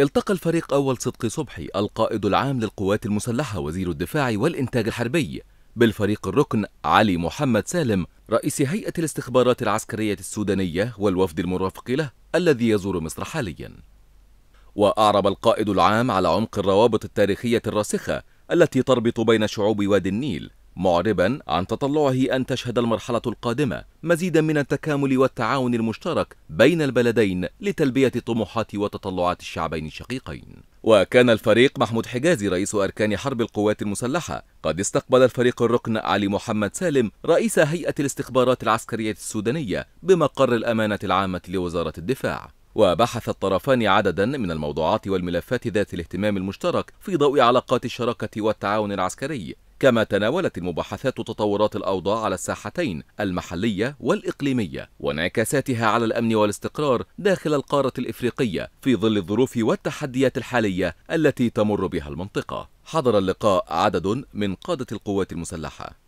التقى الفريق أول صدقي صبحي القائد العام للقوات المسلحة وزير الدفاع والإنتاج الحربي بالفريق الركن علي محمد سالم رئيس هيئة الاستخبارات العسكرية السودانية والوفد المرافق له الذي يزور مصر حاليا وأعرب القائد العام على عمق الروابط التاريخية الراسخة التي تربط بين شعوب وادي النيل معربا عن تطلعه أن تشهد المرحلة القادمة مزيدا من التكامل والتعاون المشترك بين البلدين لتلبية طموحات وتطلعات الشعبين الشقيقين وكان الفريق محمود حجازي رئيس أركان حرب القوات المسلحة قد استقبل الفريق الركن علي محمد سالم رئيس هيئة الاستخبارات العسكرية السودانية بمقر الأمانة العامة لوزارة الدفاع وبحث الطرفان عددا من الموضوعات والملفات ذات الاهتمام المشترك في ضوء علاقات الشراكة والتعاون العسكري كما تناولت المباحثات تطورات الأوضاع على الساحتين المحلية والإقليمية وانعكاساتها على الأمن والاستقرار داخل القارة الإفريقية في ظل الظروف والتحديات الحالية التي تمر بها المنطقة حضر اللقاء عدد من قادة القوات المسلحة